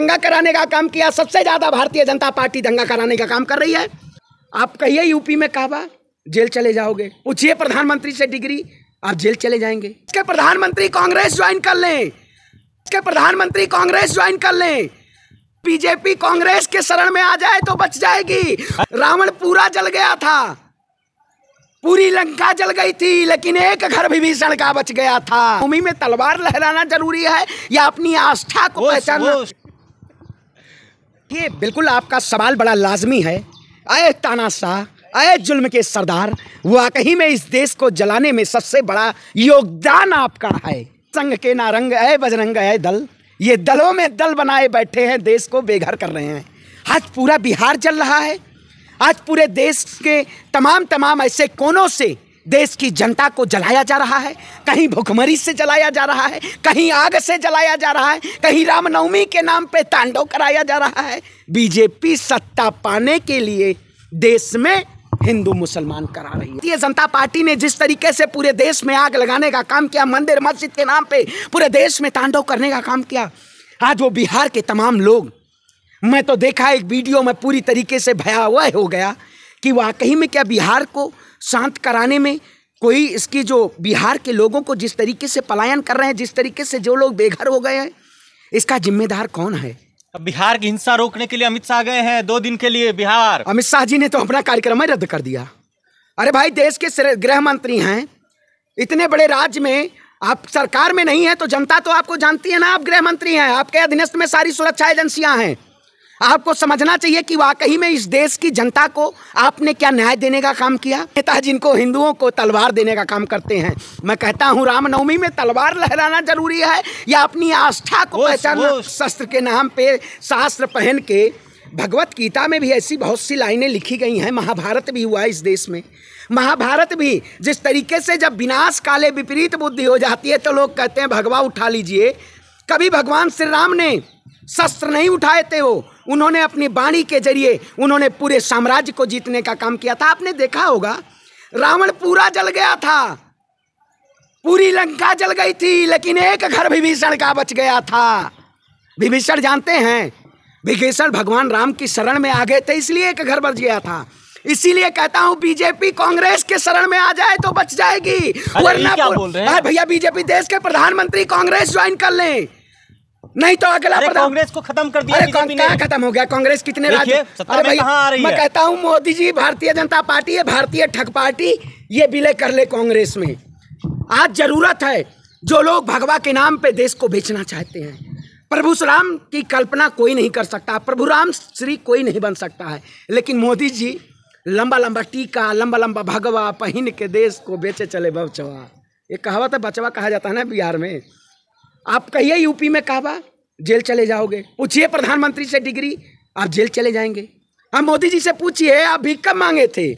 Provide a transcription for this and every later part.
दंगा कराने का काम किया सबसे ज़्यादा भारतीय जनता पार्टी दंगा कराने का काम कर रही है आप कहिए यूपी में कहा जेल चले जाओगे पूछिए प्रधानमंत्री से डिग्री आप जेल चले जाएंगे इसके प्रधानमंत्री कांग्रेस ज्वाइन कर लें इसके प्रधानमंत्री कांग्रेस ज्वाइन कर लें बीजेपी कांग्रेस के शरण में आ जाए तो बच जाएगी रावण पूरा जल गया था पूरी लंका जल गई थी लेकिन एक घर विभीषण का बच गया था भूमि में तलवार लहराना जरूरी है या अपनी आस्था को पहचानना देखिए बिल्कुल आपका सवाल बड़ा लाजमी है अय तानाशाह अय जुल्म के सरदार वाकई में इस देश को जलाने में सबसे बड़ा योगदान आपका है संघ के नारंग अय बजरंग अय दल ये दलों में दल बनाए बैठे हैं देश को बेघर कर रहे हैं आज पूरा बिहार जल रहा है आज पूरे देश के तमाम तमाम ऐसे कोनों से देश की जनता को जलाया जा रहा है कहीं भुखमरी से जलाया जा रहा है कहीं आग से जलाया जा रहा है कहीं रामनवमी के नाम पे तांडव कराया जा रहा है बीजेपी सत्ता पाने के लिए देश में हिंदू मुसलमान करा रही है भारतीय जनता पार्टी ने जिस तरीके से पूरे देश में आग लगाने का काम किया मंदिर मस्जिद के नाम पे पूरे देश में तांडव करने का काम किया आज वो बिहार के तमाम लोग मैं तो देखा एक वीडियो में पूरी तरीके से भया हुआ हो गया कि वाकई में क्या बिहार को शांत कराने में कोई इसकी जो बिहार के लोगों को जिस तरीके से पलायन कर रहे हैं जिस तरीके से जो लोग बेघर हो गए हैं इसका जिम्मेदार कौन है अब बिहार की हिंसा रोकने के लिए अमित शाह गए हैं दो दिन के लिए बिहार अमित शाह जी ने तो अपना कार्यक्रम रद्द कर दिया अरे भाई देश के गृह मंत्री हैं इतने बड़े राज्य में आप सरकार में नहीं है तो जनता तो आपको जानती है ना आप गृह मंत्री हैं आपके अधीनस्थ में सारी सुरक्षा एजेंसियां हैं आपको समझना चाहिए कि वाकई में इस देश की जनता को आपने क्या न्याय देने का काम किया नेता जिनको हिंदुओं को तलवार देने का काम करते हैं मैं कहता हूँ रामनवमी में तलवार लहराना जरूरी है या अपनी आस्था को पहचान शस्त्र के नाम पे शास्त्र पहन के भगवत गीता में भी ऐसी बहुत सी लाइनें लिखी गई हैं महाभारत भी हुआ इस देश में महाभारत भी जिस तरीके से जब विनाश काले विपरीत बुद्धि हो जाती है तो लोग कहते हैं भगवा उठा लीजिए कभी भगवान श्री राम ने शस्त्र नहीं उठाए थे वो उन्होंने अपनी बाणी के जरिए उन्होंने पूरे साम्राज्य को जीतने का काम किया था आपने देखा होगा रावण पूरा जल गया था पूरी लंका जल गई थी लेकिन एक घर विभीषण का बच गया था विभीषण जानते हैं विभीषण भगवान राम की शरण में आ गए थे इसलिए एक घर बच गया था इसीलिए कहता हूँ बीजेपी कांग्रेस के शरण में आ जाए तो बच जाएगी वरना भैया बीजेपी देश के प्रधानमंत्री कांग्रेस ज्वाइन कर लें नहीं तो अगला कांग्रेस को खत्म कर दिया अरे खत्म हो गया कांग्रेस कितने राज्य अरे भाई मैं कहता हूँ मोदी जी भारतीय जनता पार्टी है भारतीय ठग पार्टी ये विलय कर ले कांग्रेस में आज जरूरत है जो लोग भगवा के नाम पे देश को बेचना चाहते हैं प्रभु राम की कल्पना कोई नहीं कर सकता प्रभु राम श्री कोई नहीं बन सकता है लेकिन मोदी जी लंबा लंबा टीका लंबा लंबा भगवा पहन के देश को बेचे चले बचवा ये कहावत है बचवा कहा जाता है ना बिहार में आप कहिए यूपी में कहा जेल चले जाओगे पूछिए प्रधानमंत्री से डिग्री आप जेल चले जाएंगे हम हाँ, मोदी जी से पूछिए आप भीख कब मांगे थे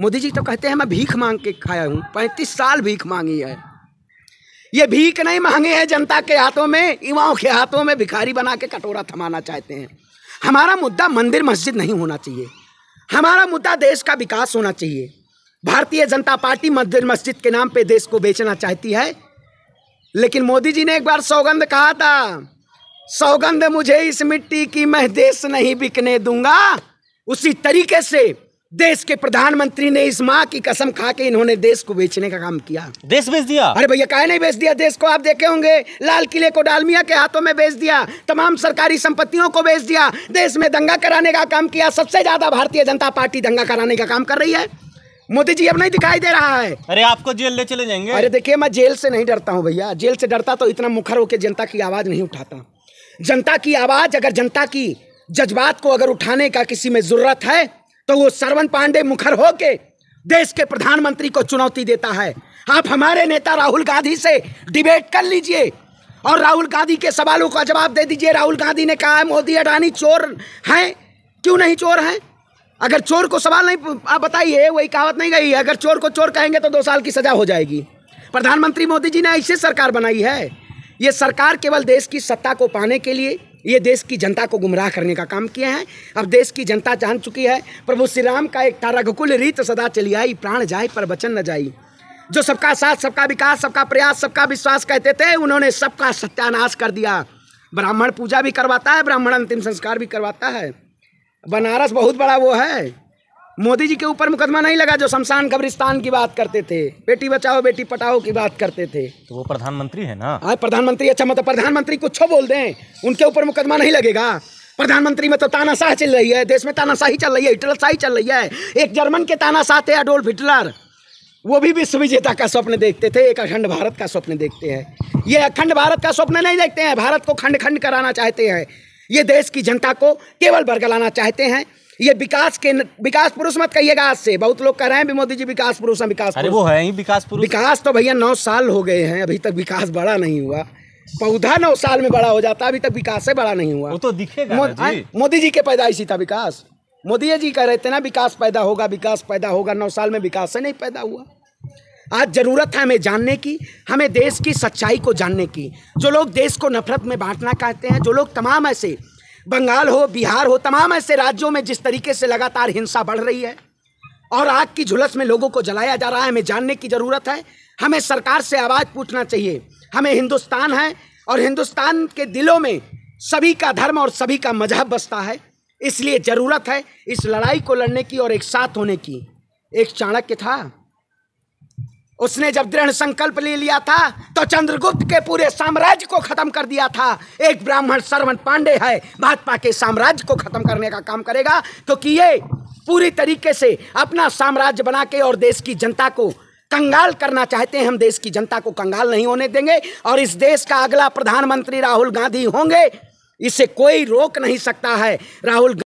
मोदी जी तो कहते हैं मैं भीख मांग के खाया हूँ पैंतीस साल भीख मांगी है ये भीख नहीं मांगे हैं जनता के हाथों में युवाओं के हाथों में भिखारी बना के कटोरा थमाना चाहते हैं हमारा मुद्दा मंदिर मस्जिद नहीं होना चाहिए हमारा मुद्दा देश का विकास होना चाहिए भारतीय जनता पार्टी मंदिर मस्जिद के नाम पे देश को बेचना चाहती है लेकिन मोदी जी ने एक बार सौगंध कहा था सौगंध मुझे इस मिट्टी की मैं देश नहीं बिकने दूंगा उसी तरीके से देश के प्रधानमंत्री ने इस माँ की कसम खा के इन्होंने देश को बेचने का काम किया देश बेच दिया अरे भैया काहे नहीं बेच दिया देश को आप देखे होंगे लाल किले को डालमिया के हाथों में बेच दिया तमाम सरकारी संपत्तियों को बेच दिया देश में दंगा कराने का काम किया सबसे ज्यादा भारतीय जनता पार्टी दंगा कराने का काम कर रही है मोदी जी अब नहीं दिखाई दे रहा है अरे आपको जेल ले चले जाएंगे अरे देखिए मैं जेल से नहीं डरता हूँ भैया जेल से डरता तो इतना मुखर होकर जनता की आवाज़ नहीं उठाता जनता की आवाज़ अगर जनता की जज्बात को अगर उठाने का किसी में ज़रूरत है तो वो सरवन पांडे मुखर होके देश के प्रधानमंत्री को चुनौती देता है आप हमारे नेता राहुल गांधी से डिबेट कर लीजिए और राहुल गांधी के सवालों का जवाब दे दीजिए राहुल गांधी ने कहा है मोदी अडानी चोर हैं क्यों नहीं चोर हैं अगर चोर को सवाल नहीं आप बताइए वही कहावत नहीं गई अगर चोर को चोर कहेंगे तो दो साल की सज़ा हो जाएगी प्रधानमंत्री मोदी जी ने ऐसे सरकार बनाई है ये सरकार केवल देश की सत्ता को पाने के लिए ये देश की जनता को गुमराह करने का काम किए हैं अब देश की जनता जान चुकी है प्रभु श्री राम का एक तारा रीत सदा चली आई प्राण जाए पर वचन न जाई जो सबका साथ सबका विकास सबका प्रयास सबका विश्वास कहते थे उन्होंने सबका सत्यानाश कर दिया ब्राह्मण पूजा भी करवाता है ब्राह्मण अंतिम संस्कार भी करवाता है बनारस बहुत बड़ा वो है मोदी जी के ऊपर मुकदमा नहीं लगा जो शमशान कब्रिस्तान की बात करते थे बेटी बचाओ बेटी पटाओ की बात करते थे तो वो प्रधानमंत्री है ना हाँ प्रधानमंत्री अच्छा मतलब प्रधानमंत्री कुछ बोल दें उनके ऊपर मुकदमा नहीं लगेगा प्रधानमंत्री में तो तानाशाह चल रही है देश में तानाशाही चल रही है हिटलर शाही चल रही है एक जर्मन के तानाशाह थे अडोल्फ हिटलर वो भी विश्व विजेता का स्वप्न देखते थे एक अखंड भारत का स्वप्न देखते हैं ये अखंड भारत का स्वप्न नहीं देखते हैं भारत को खंड खंड कराना चाहते हैं ये देश की जनता को केवल बरगलाना चाहते हैं ये विकास के विकास पुरुष मत कहिएगा आज से बहुत लोग कह रहे हैं भी मोदी जी विकास पुरुष है विकास अरे वो है ही विकास पुरुष विकास तो भैया नौ साल हो गए हैं अभी तक विकास बड़ा नहीं हुआ पौधा नौ साल में बड़ा हो जाता अभी तक विकास से बड़ा नहीं हुआ वो तो दिखेगा मोदी जी के पैदा इसी था विकास मोदी जी कह रहे थे ना विकास पैदा होगा विकास पैदा होगा नौ साल में विकास से नहीं पैदा हुआ आज ज़रूरत है हमें जानने की हमें देश की सच्चाई को जानने की जो लोग देश को नफरत में बांटना चाहते हैं जो लोग तमाम ऐसे बंगाल हो बिहार हो तमाम ऐसे राज्यों में जिस तरीके से लगातार हिंसा बढ़ रही है और आग की झुलस में लोगों को जलाया जा रहा है हमें जानने की ज़रूरत है हमें सरकार से आवाज़ पूछना चाहिए हमें हिंदुस्तान है और हिंदुस्तान के दिलों में सभी का धर्म और सभी का मजहब बसता है इसलिए ज़रूरत है इस लड़ाई को लड़ने की और एक साथ होने की एक चाणक्य था उसने जब दृढ़ संकल्प ले लिया था तो चंद्रगुप्त के पूरे साम्राज्य को खत्म कर दिया था एक ब्राह्मण सरवन पांडे है भाजपा के साम्राज्य को खत्म करने का काम करेगा क्योंकि तो ये पूरी तरीके से अपना साम्राज्य बना के और देश की जनता को कंगाल करना चाहते हैं हम देश की जनता को कंगाल नहीं होने देंगे और इस देश का अगला प्रधानमंत्री राहुल गांधी होंगे इसे कोई रोक नहीं सकता है राहुल